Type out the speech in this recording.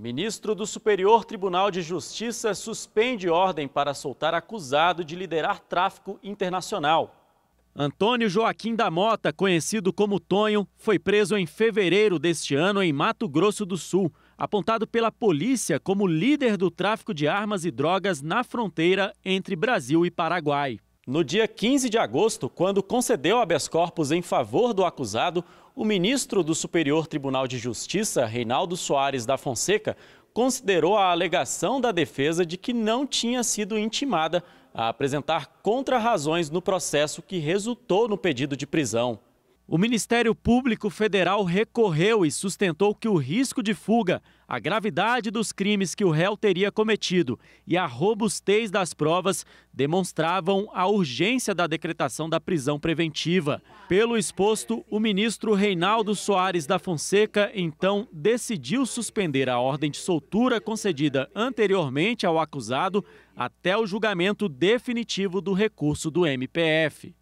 Ministro do Superior Tribunal de Justiça suspende ordem para soltar acusado de liderar tráfico internacional. Antônio Joaquim da Mota, conhecido como Tonho, foi preso em fevereiro deste ano em Mato Grosso do Sul, apontado pela polícia como líder do tráfico de armas e drogas na fronteira entre Brasil e Paraguai. No dia 15 de agosto, quando concedeu habeas corpus em favor do acusado, o ministro do Superior Tribunal de Justiça, Reinaldo Soares da Fonseca, considerou a alegação da defesa de que não tinha sido intimada a apresentar contrarrazões no processo que resultou no pedido de prisão. O Ministério Público Federal recorreu e sustentou que o risco de fuga, a gravidade dos crimes que o réu teria cometido e a robustez das provas demonstravam a urgência da decretação da prisão preventiva. Pelo exposto, o ministro Reinaldo Soares da Fonseca então decidiu suspender a ordem de soltura concedida anteriormente ao acusado até o julgamento definitivo do recurso do MPF.